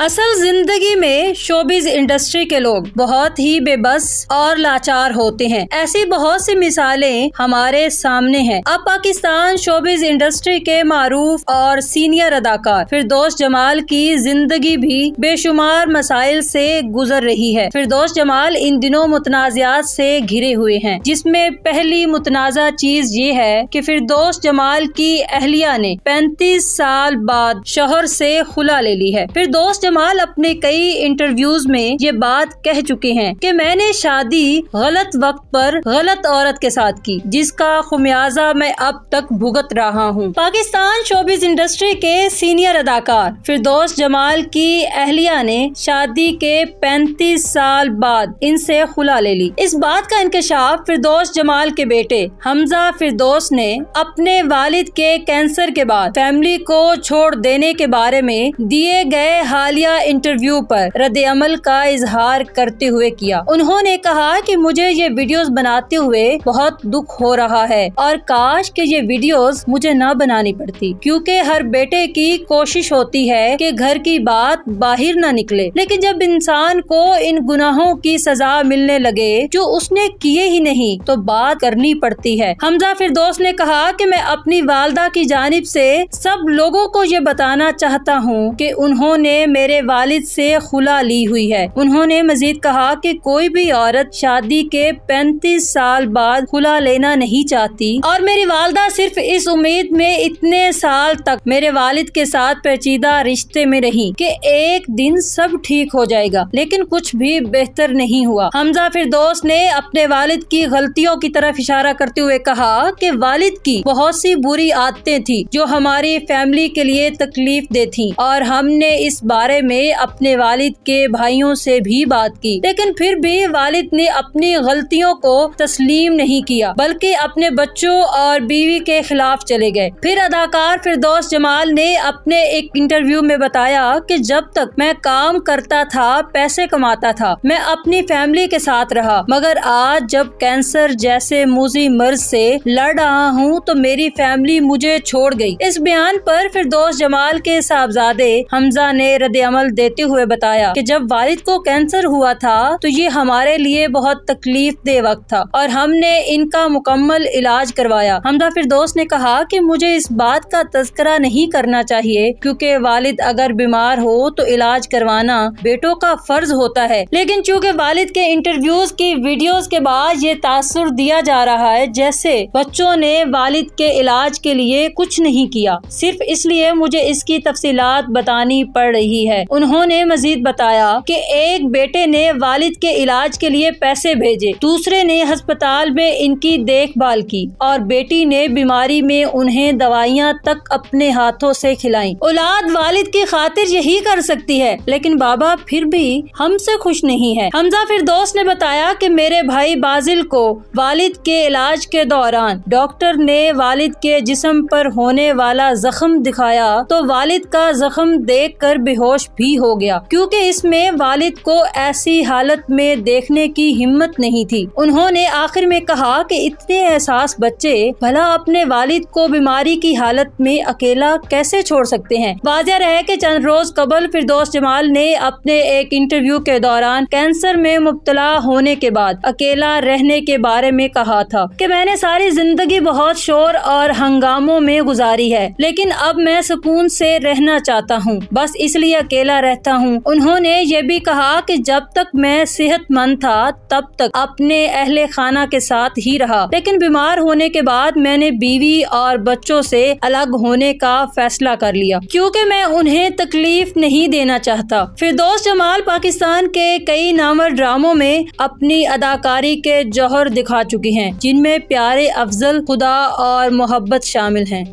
असल जिंदगी में शोबिज इंडस्ट्री के लोग बहुत ही बेबस और लाचार होते हैं ऐसी बहुत सी मिसालें हमारे सामने हैं अब पाकिस्तान शोबिज इंडस्ट्री के मारूफ और सीनियर अदाकार फिरदोस जमाल की जिंदगी भी बेशुमार मसाइल से गुजर रही है दोस्त जमाल इन दिनों मुतनाजात से घिरे हुए हैं जिसमें पहली मुतनाज़ा चीज ये है कि दोस्त जमाल की अहलिया ने पैंतीस साल बाद शोहर से खुला ले ली है दोस्त जमाल अपने कई इंटरव्यूज में ये बात कह चुके हैं कि मैंने शादी गलत वक्त पर गलत औरत के साथ की जिसका खुमियाजा मैं अब तक भुगत रहा हूँ पाकिस्तान शोबिस इंडस्ट्री के सीनियर अदाकार फिरदौस जमाल की अहलिया ने शादी के पैंतीस साल बाद इनसे खुला ले ली इस बात का इंकशाफ फिरदौस जमाल के बेटे हमजा फिरदौस ने अपने वालिद के कैंसर के बाद फैमिली को छोड़ देने के बारे में दिए गए हाल मीडिया इंटरव्यू पर रद्द अमल का इजहार करते हुए किया उन्होंने कहा कि मुझे ये वीडियोस बनाते हुए बहुत दुख हो रहा है और काश कि ये वीडियोस मुझे न बनानी पड़ती क्योंकि हर बेटे की कोशिश होती है कि घर की बात बाहर ना निकले लेकिन जब इंसान को इन गुनाहों की सजा मिलने लगे जो उसने किए ही नहीं तो बात करनी पड़ती है हमजा दोस्त ने कहा कि मैं अपनी वालदा की जानब से सब लोगों को ये बताना चाहता हूँ कि उन्होंने मेरे वालिद से खुला ली हुई है उन्होंने मजीद कहा कि कोई भी औरत शादी के पैंतीस साल बाद खुला लेना नहीं चाहती और मेरी वालदा सिर्फ इस उम्मीद में इतने साल तक मेरे वालिद के साथ पेचीदा रिश्ते में रही कि एक दिन सब ठीक हो जाएगा लेकिन कुछ भी बेहतर नहीं हुआ हमजा फिर दोस्त ने अपने वालिद की गलतियों की तरफ इशारा करते हुए कहा कि वालिद की बहुत सी बुरी आदतें थी जो हमारी फैमिली के लिए तकलीफ दे थी और हमने इस बारे बारे में अपने वालिद के भाइयों से भी बात की लेकिन फिर भी वालिद ने अपनी गलतियों को तस्लीम नहीं किया बल्कि अपने बच्चों और बीवी के खिलाफ चले गए फिर अदाकार फिरदौस जमाल ने अपने एक इंटरव्यू में बताया कि जब तक मैं काम करता था पैसे कमाता था मैं अपनी फैमिली के साथ रहा मगर आज जब कैंसर जैसे मूजी मर्ज से लड़ रहा हूँ तो मेरी फैमिली मुझे छोड़ गई इस बयान पर फिरदौस जमाल के साहबजादे हमजा ने रद अमल देते हुए बताया कि जब वालिद को कैंसर हुआ था तो ये हमारे लिए बहुत तकलीफ दे वक्त था और हमने इनका मुकम्मल इलाज करवाया हमदा फिर दोस्त ने कहा कि मुझे इस बात का तस्करा नहीं करना चाहिए क्योंकि वालिद अगर बीमार हो तो इलाज करवाना बेटों का फर्ज होता है लेकिन चूँकि वालिद के इंटरव्यूज की वीडियो के बाद ये तासर दिया जा रहा है जैसे बच्चों ने वालिद के इलाज के लिए कुछ नहीं किया सिर्फ इसलिए मुझे इसकी तफसीलात बतानी पड़ रही है है उन्होंने मजीद बताया कि एक बेटे ने वालिद के इलाज के लिए पैसे भेजे दूसरे ने हस्पताल में इनकी देखभाल की और बेटी ने बीमारी में उन्हें दवाइयाँ तक अपने हाथों से खिलाई औलाद वालिद की खातिर यही कर सकती है लेकिन बाबा फिर भी हमसे खुश नहीं है हमजा दोस्त ने बताया की मेरे भाई बाजिल को वालिद के इलाज के दौरान डॉक्टर ने वालिद के जिसम पर होने वाला जख्म दिखाया तो वालिद का जख्म देख कर बेहोश बर्दाश्त भी हो गया क्योंकि इसमें वालिद को ऐसी हालत में देखने की हिम्मत नहीं थी उन्होंने आखिर में कहा कि इतने एहसास बच्चे भला अपने वालिद को बीमारी की हालत में अकेला कैसे छोड़ सकते हैं वाजह रहे कि चंद रोज कबल दोस्त जमाल ने अपने एक इंटरव्यू के दौरान कैंसर में मुबतला होने के बाद अकेला रहने के बारे में कहा था कि मैंने सारी जिंदगी बहुत शोर और हंगामों में गुजारी है लेकिन अब मैं सुकून से रहना चाहता हूँ बस इसलिए अकेला रहता हूँ उन्होंने ये भी कहा कि जब तक मैं सेहतमंद था तब तक अपने अहले खाना के साथ ही रहा लेकिन बीमार होने के बाद मैंने बीवी और बच्चों से अलग होने का फैसला कर लिया क्योंकि मैं उन्हें तकलीफ नहीं देना चाहता फिर दोस्त जमाल पाकिस्तान के कई नामर ड्रामों में अपनी अदाकारी के जौहर दिखा चुकी हैं जिनमें प्यारे अफजल खुदा और मोहब्बत शामिल हैं